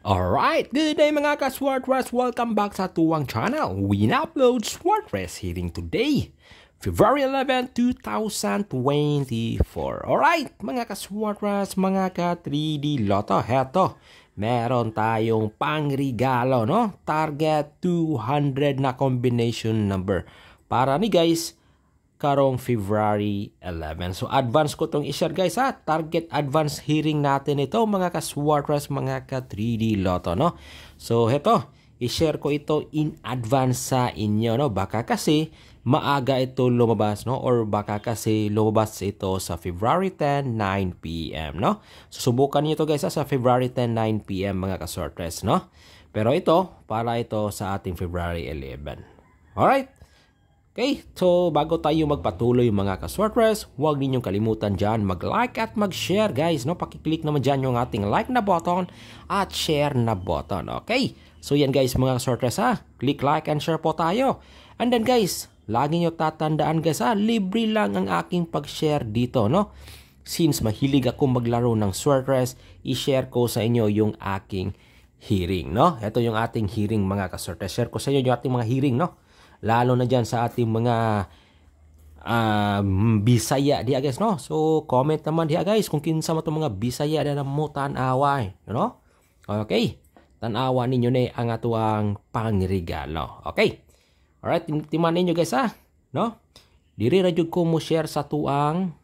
Alright, good day mga ka-Swartress! Welcome back sa tuwang channel. We upload Swartress hearing today, February 11, 2024. Alright, mga ka-Swartress, mga ka-3D Lotto, heto. Meron tayong pangregalo, no? Target 200 na combination number. Para ni guys, karong February 11. So advance ko tong i-share guys ha. Target advance hearing natin ito mga ka-swarters, mga ka-3D Lotto no. So heto, i-share ko ito in advance sa inyo no. Baka kasi maaga ito lumabas no or baka kasi lumabas ito sa February 10 9 PM no. Susubukan niyo to guys ha, sa February 10 9 PM mga ka-swarters no. Pero ito para ito sa ating February 11. All right. Okay, so bago tayo magpatuloy mga ka huwag ninyong kalimutan dyan mag-like at mag-share guys. No? Pakiclick naman dyan yung ating like na button at share na button. Okay, so yan guys mga ka ha. Click like and share po tayo. And then guys, lagi nyo tatandaan guys ha, libre lang ang aking pag-share dito. No? Since mahilig ako maglaro ng sortress, i-share ko sa inyo yung aking hearing. No? Ito yung ating hearing mga ka Share ko sa inyo yung ating mga hearing. No? lalo na diyan sa ating mga um, Bisaya diya guys no. So comment naman diya guys kung kinsa man mga Bisaya na mo tan-awa, you know? Okay. tan ninyo ni ang atuang pangregalo. Okay. Alright, tim timan ninyo guys ha, no? Diri ra jud ko mo share sa tuang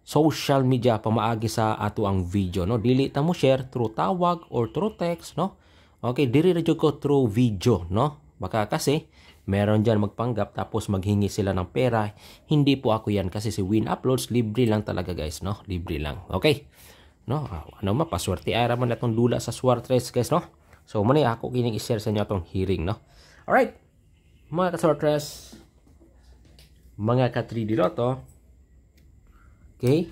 social media pamaagi sa ato video no dili ta mo share through tawag or through text no okay diri ra jud ko through video no baka kasi Meron dyan magpanggap tapos maghingi sila ng pera. Hindi po ako yan kasi si Win Uploads libre lang talaga guys, no? Libre lang. Okay. No, ano ma paswerte ay man atong dula sa Swartres guys, no? So muna ako kining i-share sa inyo atong hearing, no? All right. Mga ka-Swartres, mga ka-3D Lotto. Okay?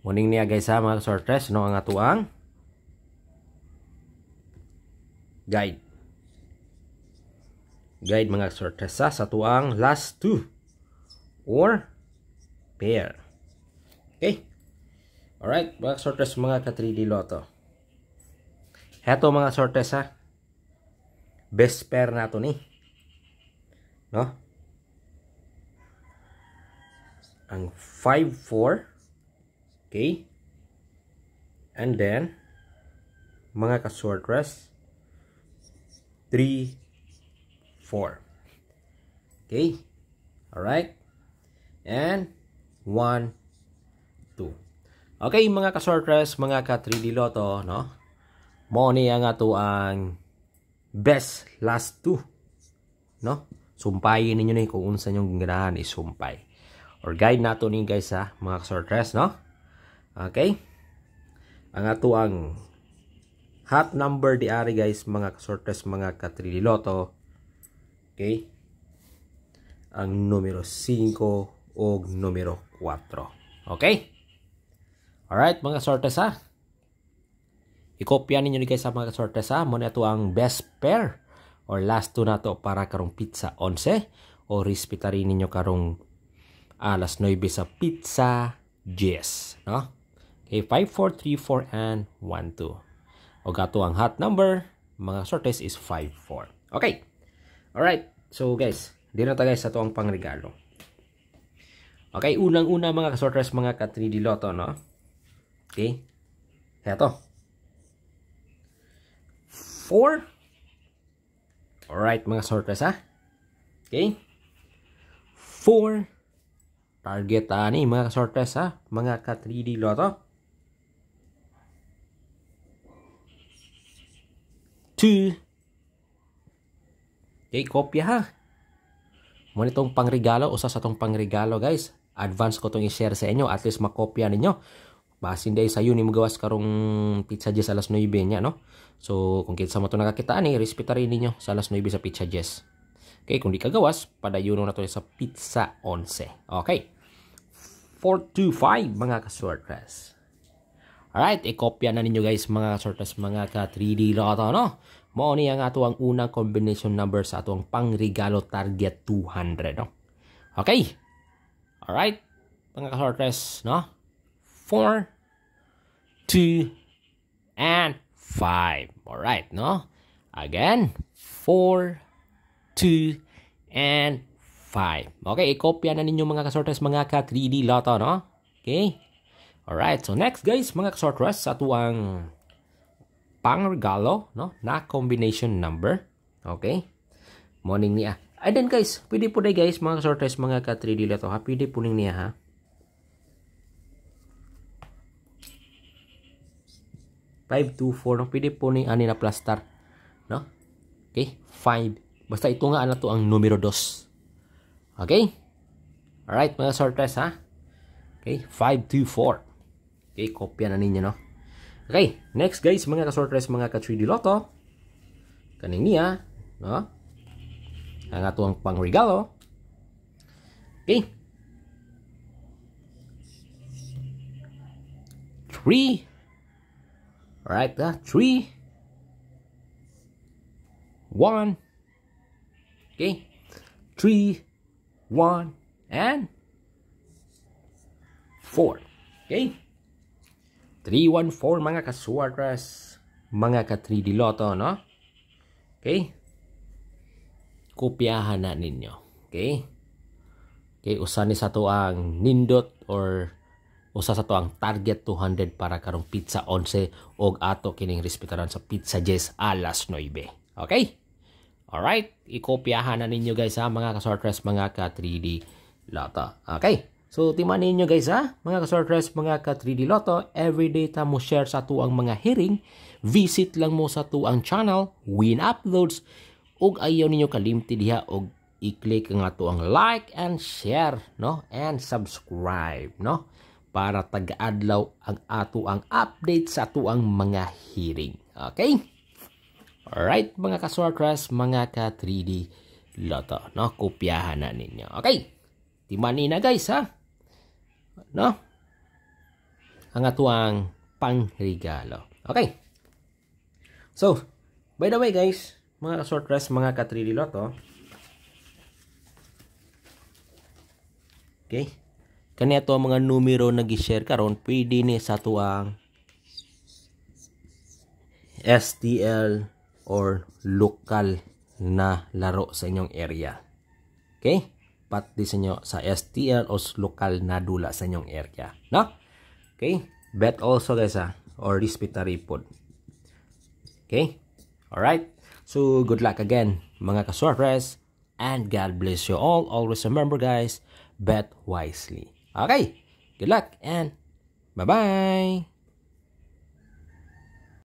Morning niya guys ha mga ka-Swartres, no ang atuang guide guide mga sorpresa sa tuang last two or pair. Okay? Alright, mga sorpresa mga ka-3D Lotto. Heto mga sorpresa. Best pair na ni. No? Ang 5-4. Okay? And then, mga ka-sorpresa, 3 4. Okay? all right And 1, 2. Okay, mga ka-sortress, mga ka-3D Lotto, no? Mo niya nga to ang best last two. No? Sumpayin ninyo ni kung unsa nyong ganahan isumpay. Or guide nato ni guys ha, mga ka-sortress, no? Okay? Ang ato ang hot number di ari guys, mga ka-sortress, mga ka-3D Lotto Okay? Ang numero 5 o numero 4. Okay? Alright, mga sortes ha. Ikopya ninyo ni guys sa mga sortes ha. Muna ito ang best pair or last two na to para karong pizza 11 o rispita rin ninyo karong alas 9 sa pizza 10. No? Okay, 5, 4, 3, 4, and 1, 2. O gato ang hot number, mga sortes is 5, 4. Okay. Alright, so guys, dito ta guys, ito ang pangregalo. Okay, unang-una mga kasorters, mga ka-3D Lotto, no? Okay, ito. 4. Alright, mga sorters, ha? Okay, 4. Target, ha, ah, ni mga kasorters, ha? Mga ka-3D Lotto. 2. Okay, kopya ha. Muna itong pangregalo, usa sa itong pangregalo guys. Advance ko itong i-share sa inyo, at least makopya ninyo. Basin day sa yun, magawas karong pizza jess alas 9 niya, no? So, kung kinsa mo ito nakakitaan eh, respeta rin ninyo sa alas 9 sa pizza jess. Okay, kung di ka gawas, padayuno na ito sa pizza 11. Okay. 425 mga kasortras. Alright, ikopya na ninyo guys mga kasortras, mga ka 3D lotto, no? Mao niya nga ato ang unang combination number sa atong pangregalo target 200, no? Okay. All right. Mga kasortes, no? 4 2 and 5. All right, no? Again, 4 2 and 5. Okay, i-copy na ninyo mga kasortes mga ka 3D lotto no? Okay? All right. So next guys, mga kasortes, sa tuwang pangregalo no, na combination number. Okay? Morning niya. And then guys, pwede po na guys mga sorters mga ka 3D to ha. Pwede po ning niya ha. Five, two, four. No? Pwede po ni ani na plaster. No? Okay? Five. Basta ito nga na to ang numero dos. Okay? Alright mga sorters ha. Okay? Five, two, four. Okay? Kopya na ninyo no. Okay, next guys, mga ka-sortress, mga ka-3D Lotto. Kaning niya, no? Ang atuang regalo Okay. 3 Alright, ah, 3 1 Okay. 3 1 and 4 Okay. 314 mga kasuaras, mga ka 3D Lotto, no? Okay? Kopyahan na ninyo. Okay? Okay, usa ni sa to ang nindot or usa sa to ang target 200 para karong pizza 11 og ato kining respetaran sa pizza 10 alas 9. Okay? Alright, ikopyahan na ninyo guys ha mga kasortres, mga ka 3D Lotto. Okay? So, timanin nyo guys ha, mga ka-sortress, mga ka-3D Lotto, everyday ta mo share sa tuang mga hearing, visit lang mo sa tuang channel, win uploads, ug ayaw ninyo kalimti diha og i-click nga tuang like and share, no? And subscribe, no? Para taga-adlaw ang ato update sa tuang mga hearing. Okay? Alright, mga ka-sortress, mga ka-3D Lotto, no? Kopyahan na ninyo. Okay? Timanin na guys, ha? no? Ang atuang pangregalo. Okay. So, by the way guys, mga short rest, mga katrililot, oh. Okay. Kani ato mga numero na gi-share karon pwede ni sa tuang STL or local na laro sa inyong area. Okay? pati sa inyo sa STL o local na dula sa inyong area. No? Okay? Bet also guys ha. Ah. Or respect na ripod. Okay? Alright? So, good luck again mga kasurfers. And God bless you all. Always remember guys, bet wisely. Okay? Good luck and bye-bye!